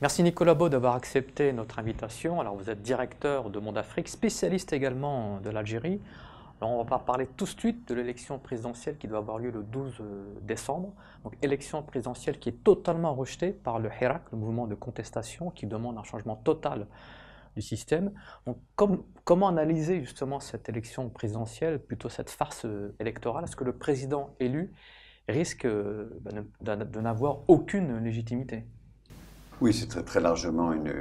Merci Nicolas Beau d'avoir accepté notre invitation. Alors vous êtes directeur de Monde Afrique, spécialiste également de l'Algérie. on va parler tout de suite de l'élection présidentielle qui doit avoir lieu le 12 euh, décembre. Donc élection présidentielle qui est totalement rejetée par le Hirak, le mouvement de contestation qui demande un changement total du système. Donc comment analyser justement cette élection présidentielle, plutôt cette farce euh, électorale Est-ce que le président élu risque euh, ben, de n'avoir aucune légitimité oui, c'est très, largement une,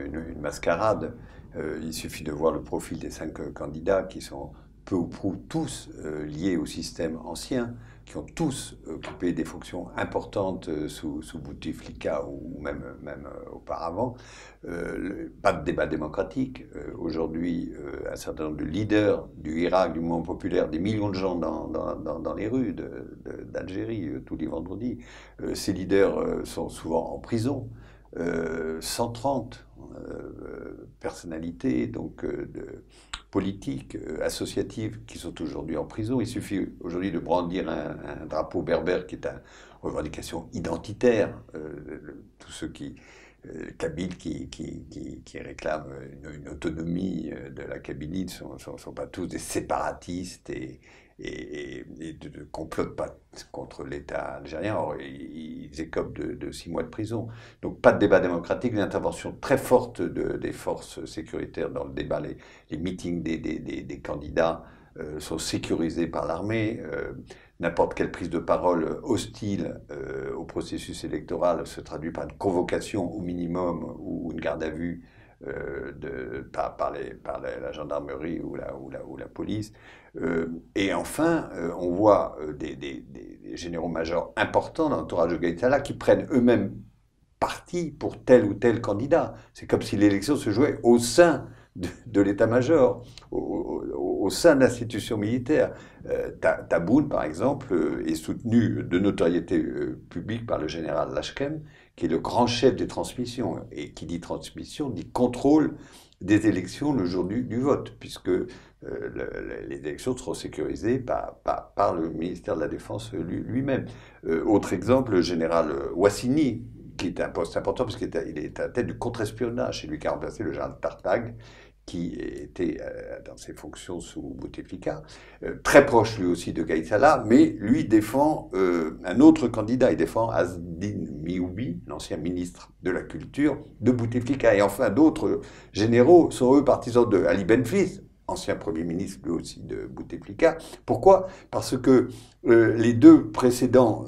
mascarade. Euh, il suffit de voir le profil des cinq euh, candidats qui sont peu ou prou tous euh, liés au système ancien, qui ont tous occupé des fonctions importantes sous, Bouteflika ou même, auparavant. pas de débat démocratique. Aujourd'hui, un certain nombre de leaders du Irak, du mouvement populaire, des millions de gens dans les rues d'Algérie tous les vendredis, ces leaders sont souvent en prison. 130 euh, euh, euh, personnalités donc de, politiques, associatives qui sont aujourd'hui en prison. Il suffit aujourd'hui de brandir un, drapeau berbère qui est une revendication identitaire. tous ceux qui Kabyle, qui, qui, réclament une, autonomie de la Kabylie ne sont, sont, pas tous des séparatistes et, et, ne complotent pas contre l'État algérien. Or, ils écopent de, six mois de prison. Donc, pas de débat démocratique, une intervention très forte des forces sécuritaires dans le débat. Les, meetings des, candidats euh, sont sécurisés par l'armée. Euh, n'importe quelle prise de parole hostile euh, au processus électoral se traduit par une convocation au minimum ou une garde à vue euh, de, par, par, la, gendarmerie ou la, police. Euh, et enfin, euh, on voit des, généraux-majors importants dans l'entourage de Gaïtala qui prennent eux-mêmes parti pour tel ou tel candidat. C'est comme si l'élection se jouait au sein de, l'état-major, au, sein de l'institution militaire. Taboun, par exemple, est soutenu de notoriété publique par le général Lashkem, qui est le grand chef des transmissions. Et qui dit transmission dit contrôle des élections le jour du, vote, puisque euh, les élections seront sécurisées par, par, le ministère de la Défense lui-même. Euh, autre exemple, le général Wassini, qui est un poste important, parce qu'il est, est à la tête du contre-espionnage, c'est lui qui a remplacé le général Tartag, qui était euh, dans ses fonctions sous Bouteflika, euh, très proche lui aussi de Gaït mais lui défend euh, un autre candidat, il défend Azdin Mioubi, l'ancien ministre de la Culture de Bouteflika, et enfin d'autres généraux sont eux partisans de Ali Benfis, ancien Premier ministre lui aussi de Bouteflika. Pourquoi Parce que les deux précédents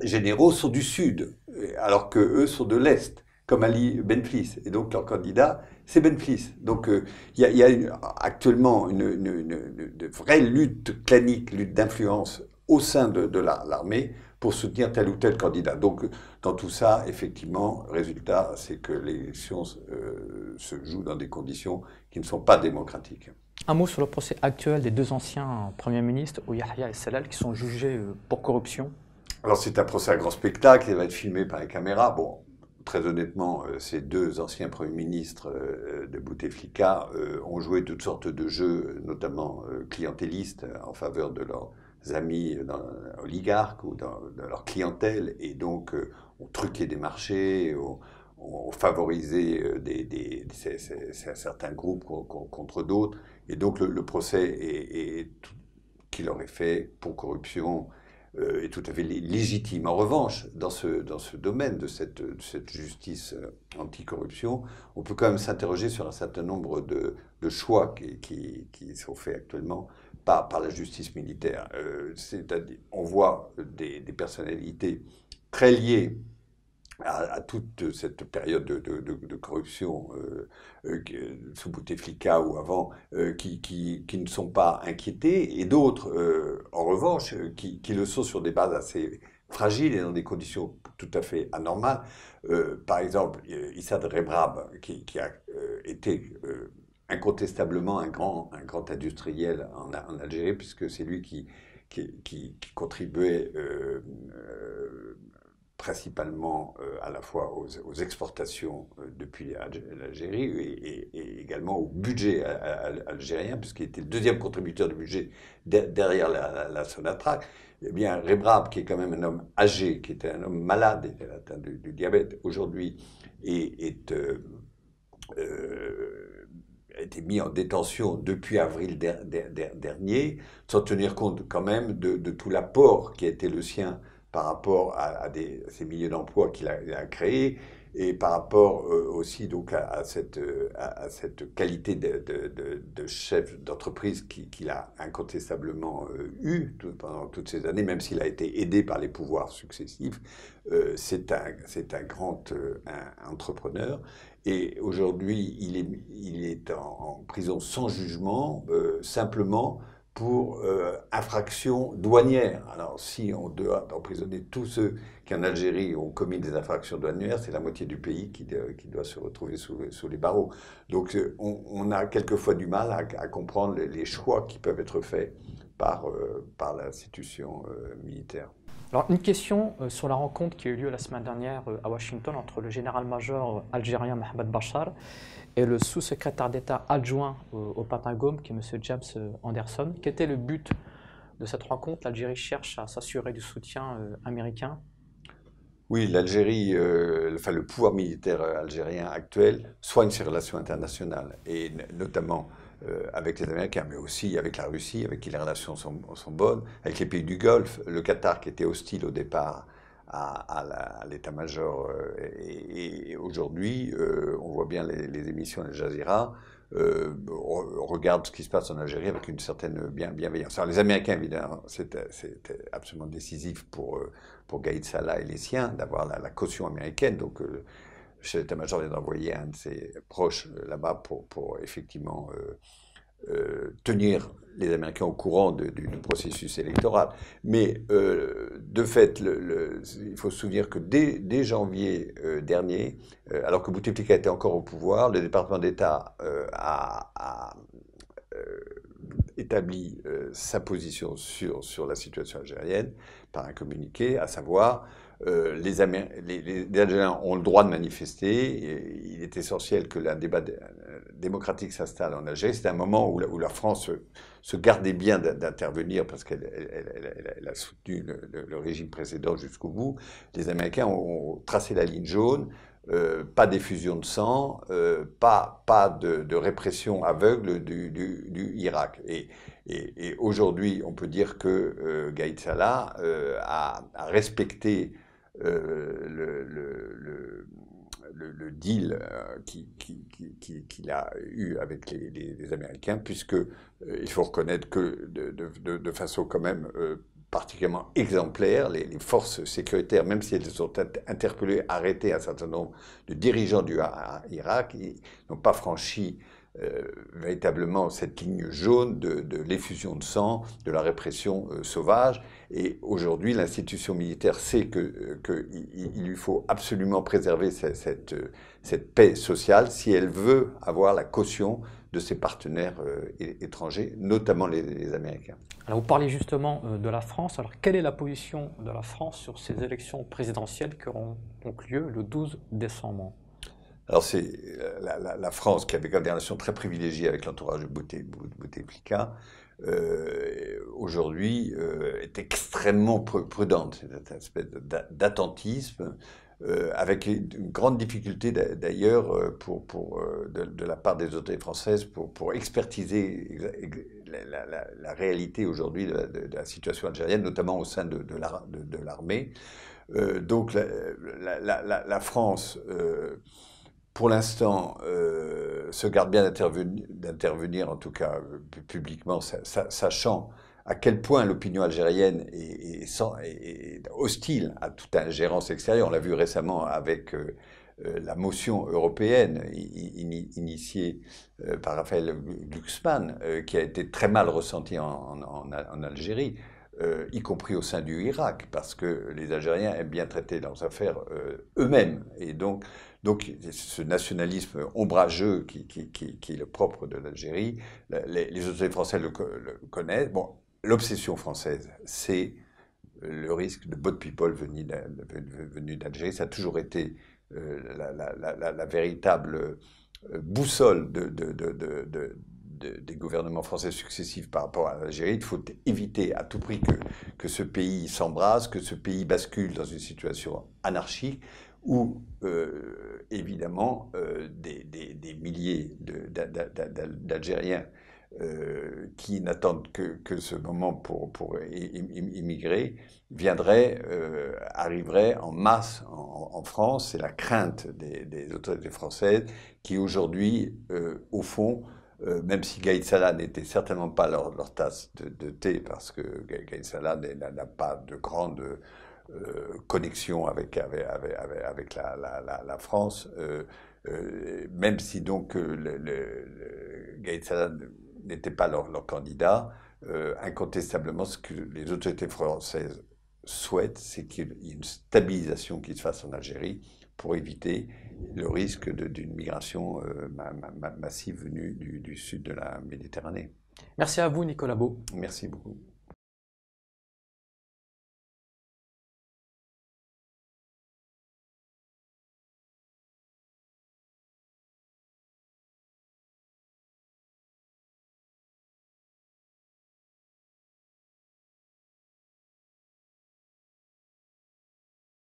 généraux sont du Sud, alors que eux sont de l'Est comme Ali Benflis. Et donc leur candidat, c'est Benflis. Donc euh, il y a, actuellement une, vraie lutte clanique, lutte d'influence au sein de, l'armée pour soutenir tel ou tel candidat. Donc dans tout ça, effectivement, résultat, c'est que l'élection sciences euh, se joue dans des conditions qui ne sont pas démocratiques. Un mot sur le procès actuel des deux anciens premiers ministres, Ouyahia et Salal, qui sont jugés euh, pour corruption. Alors c'est un procès à grand spectacle, il va être filmé par les caméras. Bon, très honnêtement, euh, ces deux anciens premiers ministres euh, de Bouteflika euh, ont joué toutes sortes de jeux, notamment clientélistes, en faveur de leurs amis dans, oligarques ou de leur clientèle, et donc ont truqué des marchés, ont, favorisé certains groupes contre d'autres, et donc le, procès est, qui leur est fait pour corruption euh, est tout à fait légitime. En revanche, dans ce, dans ce domaine de cette, cette justice euh, anticorruption, on peut quand même s'interroger sur un certain nombre de, choix qui, qui, sont faits actuellement par, par la justice militaire. Euh, c'est-à-dire, on voit des, des personnalités très liées à, toute cette période de, corruption euh, euh, euh, sous Bouteflika ou avant, qui, ne sont pas inquiétés, et d'autres, en revanche, qui, le sont sur des bases assez fragiles et dans des conditions tout à fait anormales. par exemple, de Rebrab, qui, a été incontestablement un grand, un grand industriel en, Algérie, puisque c'est lui qui, qui, contribuait principalement euh, à la fois aux, exportations euh, depuis l'Algérie et, également au budget algérien, puisqu'il était le deuxième contributeur du budget derrière la, la, Eh bien, Rebrab, qui est quand même un homme âgé, qui était un homme malade, était atteint du, diabète, aujourd'hui et est euh, a été mis en détention depuis avril dernier, sans tenir compte quand même de, de tout l'apport qui a été le sien par rapport à, ces milliers d'emplois qu'il a, a créés et par rapport euh, aussi donc euh, à, cette, qualité de, chef d'entreprise qu'il a incontestablement eue eu pendant toutes ces années, même s'il a été aidé par les pouvoirs successifs, euh, c'est un, un grand entrepreneur. Et aujourd'hui, il est, il est en, prison sans jugement, simplement pour infractions euh, infraction douanière. Alors si on doit emprisonner tous ceux qui en Algérie ont commis des infractions douanières, c'est la moitié du pays qui, doit se retrouver sous, les barreaux. Donc euh, on, a quelquefois du mal à, comprendre les, les, choix qui peuvent être faits par, euh, par l'institution militaire une question euh, sur la rencontre qui a eu lieu la semaine dernière euh, à Washington entre le général-major euh, algérien Mohamed Bachar et le sous-secrétaire d'État adjoint au Pentagone, qui est M. James Anderson. Quel était le but de cette rencontre L'Algérie cherche à s'assurer du soutien américain oui, l'Algérie, euh, enfin le pouvoir militaire euh, algérien actuel soigne ses relations internationales, et notamment euh, avec les Américains, mais aussi avec la Russie, avec qui les relations sont, bonnes, avec les pays du Golfe, le Qatar qui était hostile au départ à, l'état-major. et, aujourd'hui, on voit bien les, les émissions de Jazeera euh, regarde ce qui se passe en Algérie avec une certaine bienveillance. Alors les Américains, évidemment, c'était absolument décisif pour, euh, pour Gaïd Salah et les siens d'avoir la, caution américaine. Donc euh, le major vient d'envoyer un de ses proches euh, là-bas pour, pour effectivement... Euh, euh, tenir les Américains au courant du, processus électoral. Mais euh, de fait, le, il faut se souvenir que dès, janvier euh, dernier, alors que Bouteflika était encore au pouvoir, le département d'État a, établi sa position sur la situation algérienne par un communiqué, à savoir euh, les, Algériens ont le droit de manifester. Et il est essentiel que le débat démocratique s'installe en Algérie. C'est un moment où la, France se, gardait bien d'intervenir parce qu'elle a soutenu le, régime précédent jusqu'au bout. Les Américains ont, tracé la ligne jaune. Euh, pas d'effusion de sang, euh, pas, pas de, répression aveugle du, Irak. Et, et, aujourd'hui, on peut dire que Gaid Salah a, a, respecté euh, le, le, le, deal qu'il euh, qui, qui, qui, a eu avec les, Américains, puisque euh, il faut reconnaître que de, de, de façon quand même particulièrement exemplaire. Les, les, forces sécuritaires, même si elles ont interpellé, arrêté un certain nombre de dirigeants du Irak, n'ont pas franchi euh, véritablement cette ligne jaune de, l'effusion de sang, de la répression euh, sauvage. Et aujourd'hui, l'institution militaire sait qu'il euh, lui faut absolument préserver cette, paix sociale si elle veut avoir la caution de ses partenaires étrangers, notamment les, Américains. Alors vous parlez justement de la France. Alors quelle est la position de la France sur ces élections présidentielles qui auront donc lieu le 12 décembre alors c'est euh, la, France qui avait des relations très privilégiée avec l'entourage de Bouteflika. Euh, aujourd'hui euh, est extrêmement prudente, c'est un espèce d'attentisme, avec une grande difficulté d'ailleurs pour, de, la part des autorités françaises pour, expertiser la, réalité aujourd'hui de, la situation algérienne, notamment au sein de, l'armée. donc la France pour l'instant, euh, se garde bien d'intervenir, en tout cas euh, publiquement, sachant à quel point l'opinion algérienne est, hostile à toute ingérence extérieure. On l'a vu récemment avec euh, la motion européenne initiée par Raphaël Glucksmann, qui a été très mal ressentie en Algérie. Euh, y compris au sein du Irak, parce que les Algériens aiment bien traiter leurs affaires euh, eux-mêmes. Et donc, donc, ce nationalisme ombrageux qui, qui, qui, est le propre de l'Algérie, les, les, autorités françaises le, connaissent. Bon, l'obsession française, c'est le risque de bot people venus d'Algérie. Ça a toujours été euh, la, véritable boussole de, de des gouvernements français successifs par rapport à l'Algérie, il faut éviter à tout prix que, que ce pays s'embrase, que ce pays bascule dans une situation anarchique où, euh, évidemment, euh, des, des, milliers d'Algériens euh, qui n'attendent que, que, ce moment pour, pour immigrer viendraient, arriveraient en masse en, France. C'est la crainte des, autorités françaises qui aujourd'hui, au fond, euh, même si Gaït Salah n'était certainement pas leur, leur tasse de, thé, parce que Gaït Salah n'a pas de grande euh, connexion avec, la, France, euh, même si donc le, Salah n'était pas leur, leur candidat, incontestablement ce que les autorités françaises souhaitent, c'est qu'il y ait une stabilisation qui se fasse en Algérie pour éviter le risque d'une migration euh, massive venue du sud de la Méditerranée. Merci à vous, Nicolas Beau. Merci beaucoup.